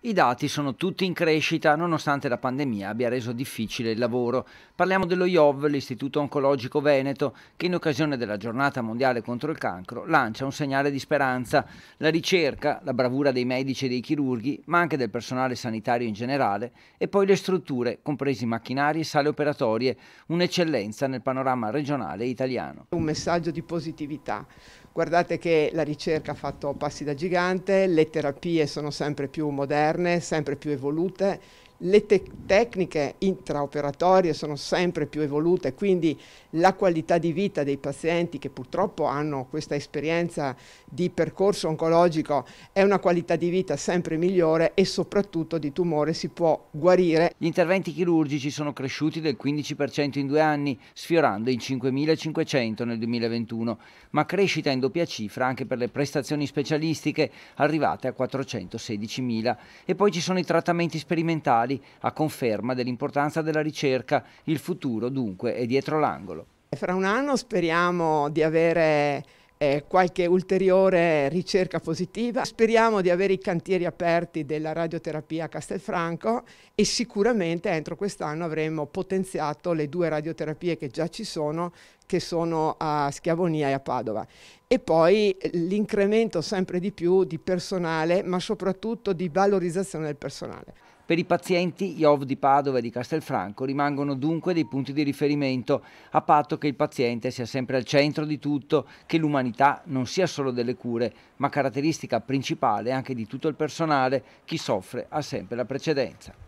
I dati sono tutti in crescita nonostante la pandemia abbia reso difficile il lavoro. Parliamo dello IOV, l'Istituto Oncologico Veneto, che in occasione della giornata mondiale contro il cancro lancia un segnale di speranza. La ricerca, la bravura dei medici e dei chirurghi, ma anche del personale sanitario in generale, e poi le strutture, compresi macchinari e sale operatorie, un'eccellenza nel panorama regionale italiano. Un messaggio di positività. Guardate che la ricerca ha fatto passi da gigante, le terapie sono sempre più moderne moderne, sempre più evolute, le te- tecniche intraoperatorie sono sempre più evolute, quindi la qualità di vita dei pazienti che purtroppo hanno questa esperienza di percorso oncologico è una qualità di vita sempre migliore e soprattutto di tumore si può guarire. Gli interventi chirurgici sono cresciuti del 15% in due anni, sfiorando i 5.500 nel 2021, ma crescita in doppia cifra anche per le prestazioni specialistiche, arrivate a 416.000. E poi ci sono i trattamenti sperimentali ambientali a conferma dell'importanza della ricerca. Il futuro dunque è dietro l'angolo. Fra un anno speriamo di avere eh, qualche ulteriore ricerca positiva. Speriamo di avere i cantieri aperti della radioterapia a Castelfranco e sicuramente entro quest'anno avremo potenziato le due radioterapie che già ci sono, che sono a Schiavonia e a Padova. E poi l'incremento sempre di più di personale, ma soprattutto di valorizzazione del personale. Per i pazienti, IOV di Padova e di Castelfranco rimangono dunque dei punti di riferimento, a patto che il paziente sia sempre al centro di tutto, che l'umanità non sia solo delle cure, ma caratteristica principale anche di tutto il personale, chi soffre ha sempre la precedenza.